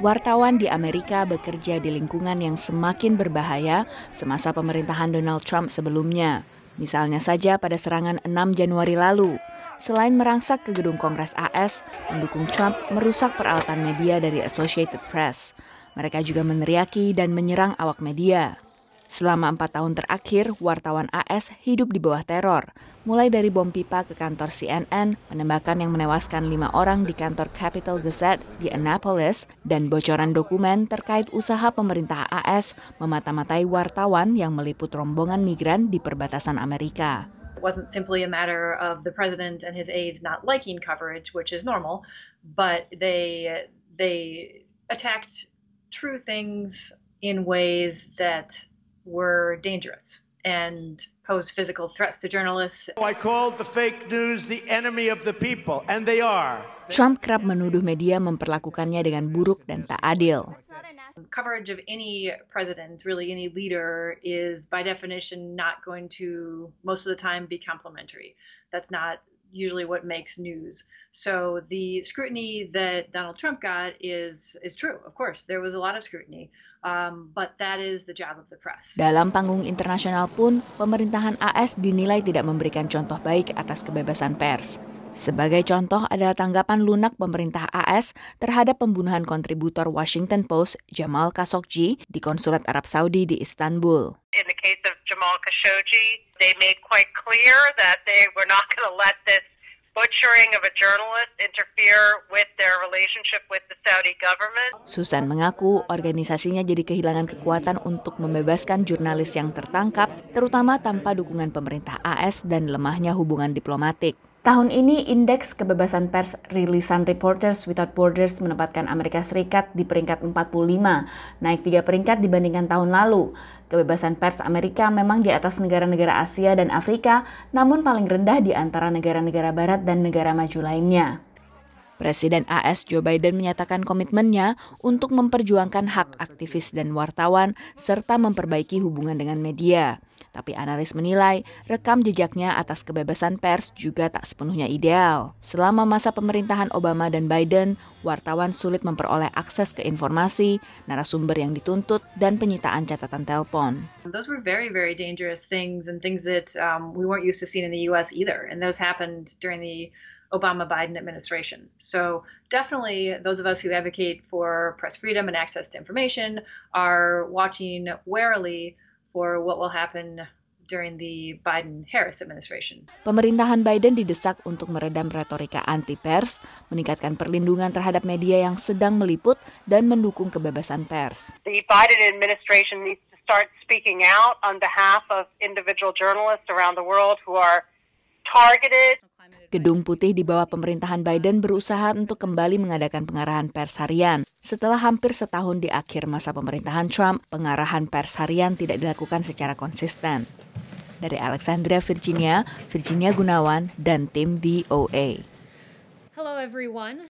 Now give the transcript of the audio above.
wartawan di Amerika bekerja di lingkungan yang semakin berbahaya semasa pemerintahan Donald Trump sebelumnya. Misalnya saja pada serangan 6 Januari lalu. Selain merangsak ke gedung Kongres AS, pendukung Trump merusak peralatan media dari Associated Press. Mereka juga meneriaki dan menyerang awak media. Selama empat tahun terakhir, wartawan AS hidup di bawah teror, mulai dari bom pipa ke kantor CNN, penembakan yang menewaskan lima orang di kantor Capital Gazette di Annapolis, dan bocoran dokumen terkait usaha pemerintah AS memata-matai wartawan yang meliput rombongan migran di perbatasan Amerika. It wasn't simply a matter of the president and his aides not liking coverage, which is normal, but they they attacked true things in ways that were dangerous and posed physical threats to journalists. I called the fake news the enemy of the people, and they are. Trump kerap menuduh media memperlakukannya dengan buruk dan tak adil. Coverage of any president, really any leader, is by definition not going to most of the time be complimentary. That's not usually what makes news. So the scrutiny that Donald Trump got is is true. Of course, there was a lot of scrutiny, um, but that is the job of the press. Dalam panggung internasional pun, pemerintahan AS dinilai tidak memberikan contoh baik atas kebebasan pers. Sebagai contoh adalah tanggapan lunak pemerintah AS terhadap pembunuhan kontributor Washington Post Jamal Khashoggi di konsulat Arab Saudi di Istanbul. In the case of Jamal Khashoggi. They made quite clear that they were not going to let this butchering of a journalist interfere with their relationship with the Saudi government. Susan mengaku organisasinya jadi kehilangan kekuatan untuk membebaskan jurnalis yang tertangkap, terutama tanpa dukungan pemerintah AS dan lemahnya hubungan diplomatik. Tahun ini, Indeks Kebebasan Pers Rilisan Reporters Without Borders menempatkan Amerika Serikat di peringkat 45, naik tiga peringkat dibandingkan tahun lalu. Kebebasan pers Amerika memang di atas negara-negara Asia dan Afrika, namun paling rendah di antara negara-negara Barat dan negara maju lainnya. Presiden AS Joe Biden menyatakan komitmennya untuk memperjuangkan hak aktivis dan wartawan serta memperbaiki hubungan dengan media. Tapi analis menilai rekam jejaknya atas kebebasan pers juga tak sepenuhnya ideal. Selama masa pemerintahan Obama dan Biden, wartawan sulit memperoleh akses ke informasi, narasumber yang dituntut, dan penyitaan catatan telepon. Those were very very dangerous things and things that um, we weren't used to seeing in the US either and those happened during the Obama Biden administration. So, definitely, those of us who advocate for press freedom and access to information are watching warily for what will happen during the Biden Harris administration. Pemerintahan Biden didesak untuk meredam retorika anti pers, meningkatkan perlindungan terhadap media yang sedang meliput dan mendukung kebebasan pers. The Biden administration needs to start speaking out on behalf of individual journalists around the world who are targeted Gedung Putih di bawah pemerintahan Biden berusaha untuk kembali mengadakan pengarahan pers harian. Setelah hampir setahun di akhir masa pemerintahan Trump, pengarahan pers harian tidak dilakukan secara konsisten. Dari Alexandria, Virginia, Virginia Gunawan, dan tim VOA. Hello everyone.